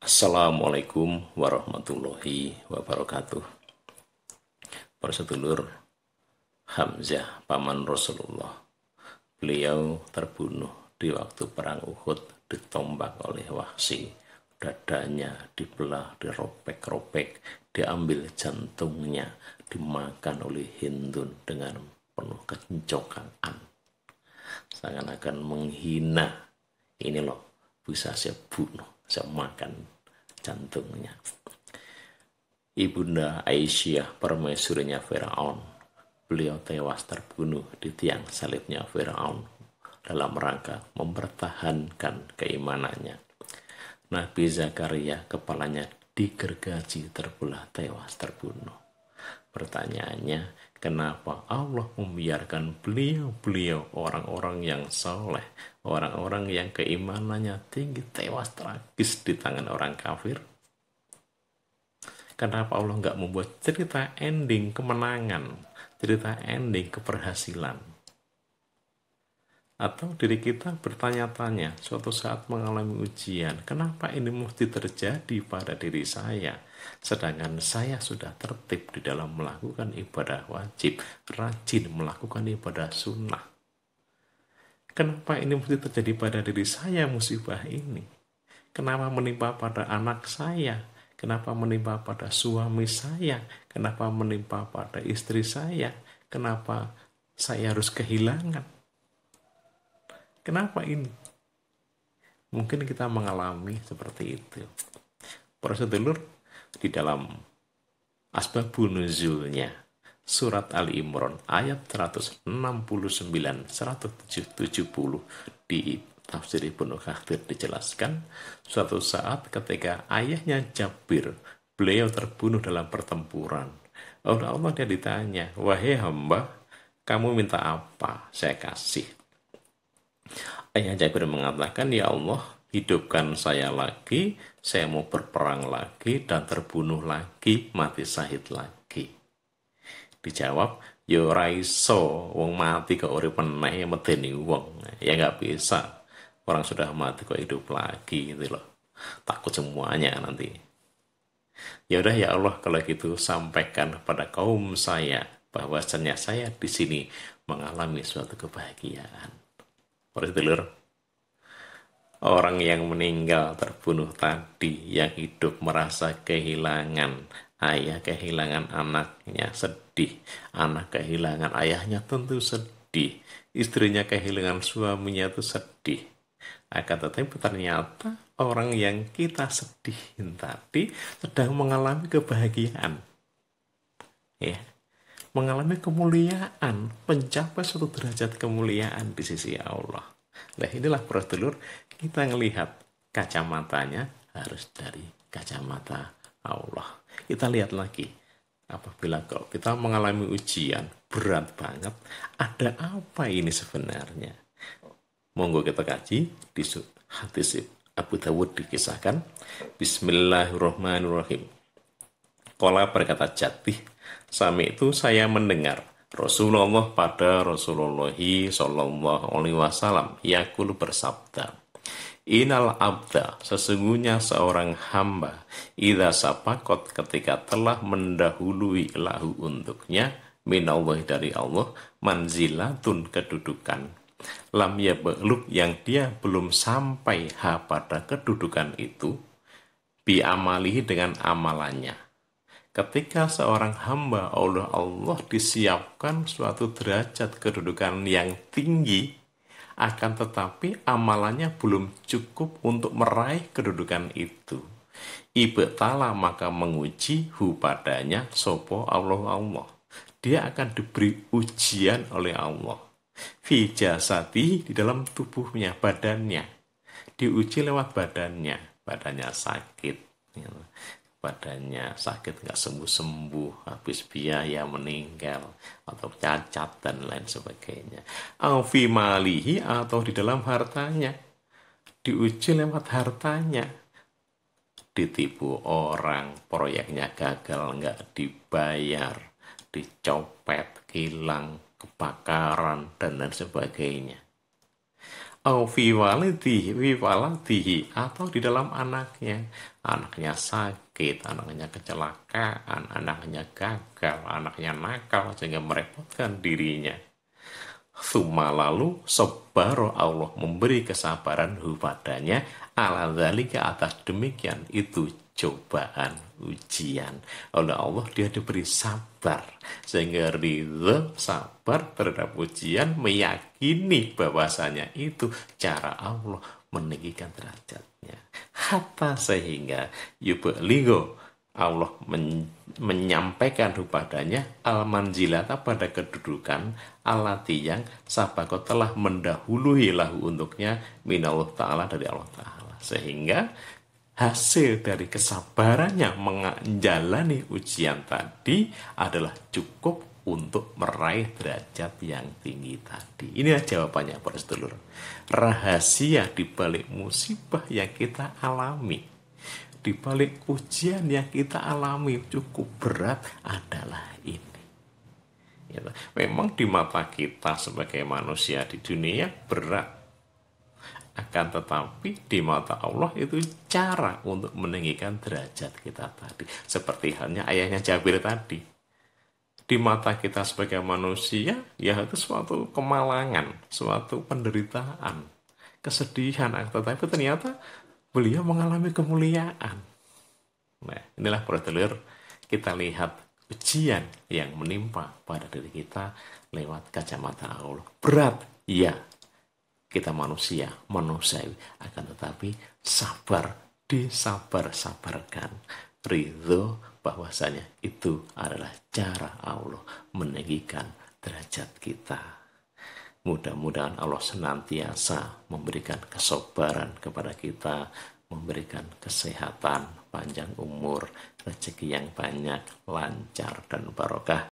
Assalamualaikum warahmatullahi wabarakatuh. Para sedulur Hamzah, paman Rasulullah. Beliau terbunuh di waktu perang Uhud, ditombak oleh Wahsi Dadanya dibelah, dirobek-robek, diambil jantungnya, dimakan oleh Hindun dengan penuh kecokaan. Sangat akan menghina. Ini loh, bisa saya bunuh bisa jantungnya. Ibunda Aisyah permaisurinya Firaun. Beliau tewas terbunuh di tiang salibnya Firaun dalam rangka mempertahankan keimanannya. Nabi Zakaria kepalanya digergaji terbelah tewas terbunuh. Pertanyaannya, Kenapa Allah membiarkan beliau-beliau orang-orang yang soleh, orang-orang yang keimanannya tinggi tewas tragis di tangan orang kafir? Kenapa Allah nggak membuat cerita ending kemenangan, cerita ending keberhasilan? Atau diri kita bertanya-tanya, suatu saat mengalami ujian, kenapa ini mesti terjadi pada diri saya? Sedangkan saya sudah tertib di dalam melakukan ibadah wajib, rajin melakukan ibadah sunnah. Kenapa ini mesti terjadi pada diri saya musibah ini? Kenapa menimpa pada anak saya? Kenapa menimpa pada suami saya? Kenapa menimpa pada istri saya? Kenapa saya harus kehilangan? Kenapa ini? Mungkin kita mengalami seperti itu. Prosedur di dalam asbabun nuzulnya surat Ali Imran ayat 169 170 di tafsir Ibnu Kathir dijelaskan suatu saat ketika ayahnya Jabir beliau terbunuh dalam pertempuran oleh Allah dia ditanya wahai hamba kamu minta apa saya kasih ayah Jabir mengatakan ya Allah hidupkan saya lagi, saya mau berperang lagi dan terbunuh lagi, mati sahid lagi. Dijawab, yo ya raiso, wong mati ori penai meneh ya medeni wong. Ya nggak bisa. Orang sudah mati kok hidup lagi gitu loh. Takut semuanya nanti. Ya udah ya Allah kalau gitu sampaikan kepada kaum saya bahwasanya saya di sini mengalami suatu kebahagiaan. Oleh telur orang yang meninggal terbunuh tadi, yang hidup merasa kehilangan ayah, kehilangan anaknya, sedih. Anak kehilangan ayahnya tentu sedih. Istrinya kehilangan suaminya itu sedih. Akan tetapi ternyata orang yang kita sedihin tadi sedang mengalami kebahagiaan. Ya, mengalami kemuliaan, mencapai suatu derajat kemuliaan di sisi Allah. Nah inilah prosedur kita melihat kacamatanya harus dari kacamata Allah. Kita lihat lagi apabila kok kita mengalami ujian berat banget, ada apa ini sebenarnya? Monggo kita kaji di hadis Abu Dawud dikisahkan. Bismillahirrahmanirrahim. Kola berkata jatih, sami itu saya mendengar Rasulullah pada Rasulullah Shallallahu Alaihi Wasallam yakul bersabda Inal abda, sesungguhnya seorang hamba, idha sapakot ketika telah mendahului lahu untuknya, minallah dari Allah, manzilatun kedudukan. Lam ya beluk yang dia belum sampai ha pada kedudukan itu, biamalihi dengan amalannya. Ketika seorang hamba Allah Allah disiapkan suatu derajat kedudukan yang tinggi, akan tetapi amalannya belum cukup untuk meraih kedudukan itu. Ibu Tala maka menguji hu padanya sopo Allah Allah. Dia akan diberi ujian oleh Allah. Fi jasati di dalam tubuhnya, badannya. Diuji lewat badannya. Badannya sakit. Ya badannya sakit nggak sembuh-sembuh habis biaya meninggal atau cacat dan lain sebagainya Aufi malihi atau di dalam hartanya diuji lewat hartanya ditipu orang proyeknya gagal nggak dibayar dicopet hilang kebakaran dan lain sebagainya alfi walidihi atau di dalam anaknya anaknya sakit sakit, anaknya kecelakaan, anaknya gagal, anaknya nakal sehingga merepotkan dirinya. Suma lalu sebaro Allah memberi kesabaran kepadanya ala zalika atas demikian itu cobaan ujian oleh Allah dia diberi sabar sehingga ridho sabar terhadap ujian meyakini bahwasanya itu cara Allah meninggikan derajatnya. Hatta sehingga ya ligo Allah men menyampaikan kepadanya al-manzilata pada kedudukan alati yang sabako telah mendahului lahu untuknya minallah ta'ala dari Allah ta'ala. Sehingga hasil dari kesabarannya menjalani ujian tadi adalah cukup untuk meraih derajat yang tinggi tadi. Inilah jawabannya para sedulur. Rahasia di balik musibah yang kita alami, di balik ujian yang kita alami cukup berat adalah ini. Ya, Memang di mata kita sebagai manusia di dunia berat. Akan tetapi di mata Allah itu cara untuk meninggikan derajat kita tadi. Seperti halnya ayahnya Jabir tadi di mata kita sebagai manusia ya itu suatu kemalangan, suatu penderitaan, kesedihan. Ah, tetapi ternyata beliau mengalami kemuliaan. Nah, inilah prosedur kita lihat ujian yang menimpa pada diri kita lewat kacamata Allah. Berat, ya. Kita manusia, manusia. Akan tetapi sabar, disabar-sabarkan. Ridho bahwasanya itu adalah cara Allah meninggikan derajat kita. Mudah-mudahan Allah senantiasa memberikan kesabaran kepada kita, memberikan kesehatan, panjang umur, rezeki yang banyak, lancar dan barokah